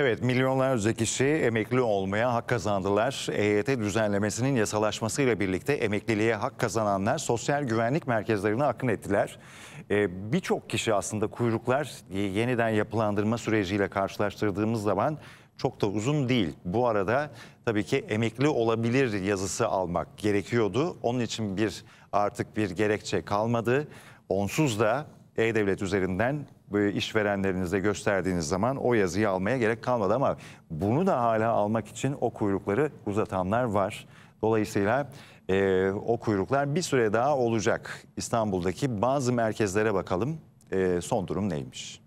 Evet milyonlarca kişi emekli olmaya hak kazandılar. EYT düzenlemesinin yasalaşmasıyla birlikte emekliliğe hak kazananlar sosyal güvenlik merkezlerine akın ettiler. Ee, Birçok kişi aslında kuyruklar yeniden yapılandırma süreciyle karşılaştırdığımız zaman çok da uzun değil. Bu arada tabii ki emekli olabilir yazısı almak gerekiyordu. Onun için bir artık bir gerekçe kalmadı. Onsuz da E-Devlet üzerinden e, işverenlerinize gösterdiğiniz zaman o yazıyı almaya gerek kalmadı ama bunu da hala almak için o kuyrukları uzatanlar var. Dolayısıyla e, o kuyruklar bir süre daha olacak. İstanbul'daki bazı merkezlere bakalım e, son durum neymiş?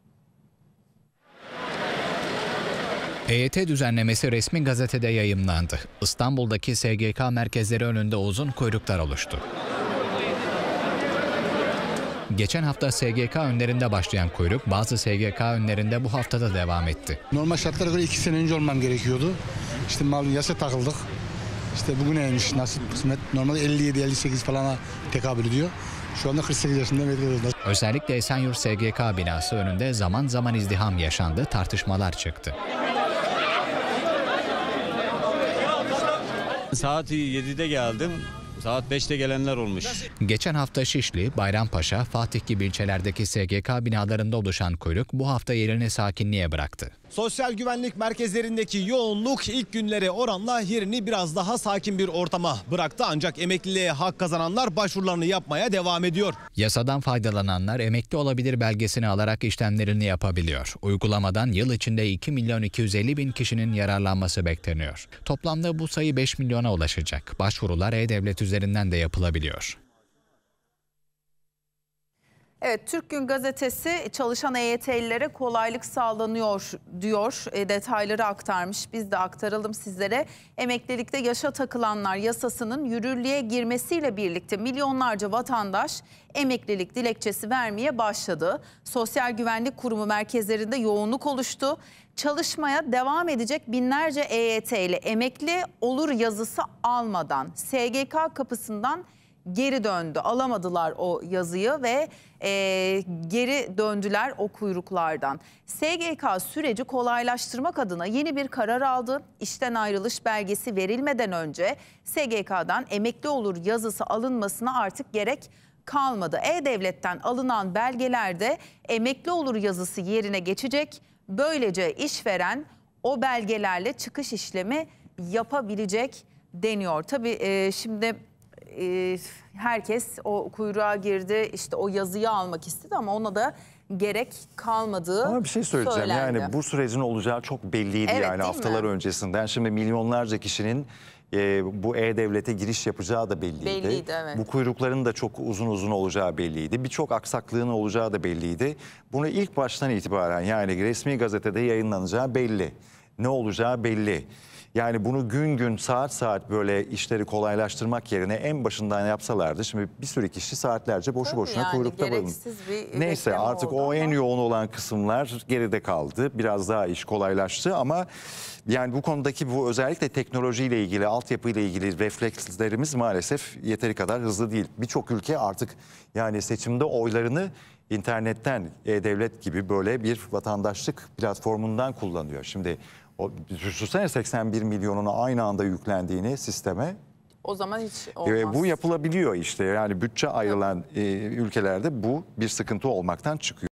EYT düzenlemesi resmi gazetede yayımlandı. İstanbul'daki SGK merkezleri önünde uzun kuyruklar oluştu. Geçen hafta SGK önlerinde başlayan kuyruk bazı SGK önlerinde bu haftada devam etti. Normal şartlara göre iki sene önce olmam gerekiyordu. İşte malum yaşa takıldık. İşte bugün neymiş nasip kısmet normalde 57-58 falana tekabül ediyor. Şu anda 48 yaşında bekliyoruz. Özellikle Esenyurt SGK binası önünde zaman zaman izdiham yaşandı, tartışmalar çıktı. Saat 7'de geldim. Saat 5'te gelenler olmuş. Geçen hafta Şişli, Bayrampaşa, Fatih gibi ilçelerdeki SGK binalarında oluşan kuyruk bu hafta yerini sakinliğe bıraktı. Sosyal güvenlik merkezlerindeki yoğunluk ilk günlere oranla yerini biraz daha sakin bir ortama bıraktı. Ancak emekliliğe hak kazananlar başvurularını yapmaya devam ediyor. Yasadan faydalananlar emekli olabilir belgesini alarak işlemlerini yapabiliyor. Uygulamadan yıl içinde 2 milyon 250 bin kişinin yararlanması bekleniyor. Toplamda bu sayı 5 milyona ulaşacak. Başvurular E-Devlet üzerinden üzerinden de yapılabiliyor. Evet Türk Gün Gazetesi çalışan EYT'lilere kolaylık sağlanıyor diyor. E, detayları aktarmış. Biz de aktaralım sizlere. Emeklilikte yaşa takılanlar yasasının yürürlüğe girmesiyle birlikte milyonlarca vatandaş emeklilik dilekçesi vermeye başladı. Sosyal Güvenlik Kurumu merkezlerinde yoğunluk oluştu. Çalışmaya devam edecek binlerce ile emekli olur yazısı almadan SGK kapısından geri döndü. Alamadılar o yazıyı ve e, geri döndüler o kuyruklardan. SGK süreci kolaylaştırmak adına yeni bir karar aldı. İşten ayrılış belgesi verilmeden önce SGK'dan emekli olur yazısı alınmasına artık gerek kalmadı. E-Devlet'ten alınan belgelerde emekli olur yazısı yerine geçecek. Böylece işveren o belgelerle çıkış işlemi yapabilecek deniyor. Tabii e, şimdi e, herkes o kuyruğa girdi işte o yazıyı almak istedi ama ona da gerek kalmadığı Ama bir şey söyleyeceğim söylendi. yani bu sürecin olacağı çok belliydi evet, yani haftalar mi? öncesinden. Şimdi milyonlarca kişinin e, bu E-Devlet'e giriş yapacağı da belliydi. Belliydi evet. Bu kuyrukların da çok uzun uzun olacağı belliydi. Birçok aksaklığın olacağı da belliydi. Bunu ilk baştan itibaren yani resmi gazetede yayınlanacağı belli. Ne olacağı belli. Yani bunu gün gün saat saat böyle işleri kolaylaştırmak yerine en başından yapsalardı. Şimdi bir sürü kişi saatlerce boşu Tabii boşuna yani, kuyrukta bulun. Neyse artık o ama. en yoğun olan kısımlar geride kaldı. Biraz daha iş kolaylaştı ama yani bu konudaki bu özellikle teknolojiyle ilgili, altyapıyla ilgili reflekslerimiz maalesef yeteri kadar hızlı değil. Birçok ülke artık yani seçimde oylarını internetten e-devlet gibi böyle bir vatandaşlık platformundan kullanıyor. Şimdi o, düşünsene 81 milyonunu aynı anda yüklendiğini sisteme. O zaman hiç e, olmaz. E, bu yapılabiliyor işte yani bütçe ayrılan e, ülkelerde bu bir sıkıntı olmaktan çıkıyor.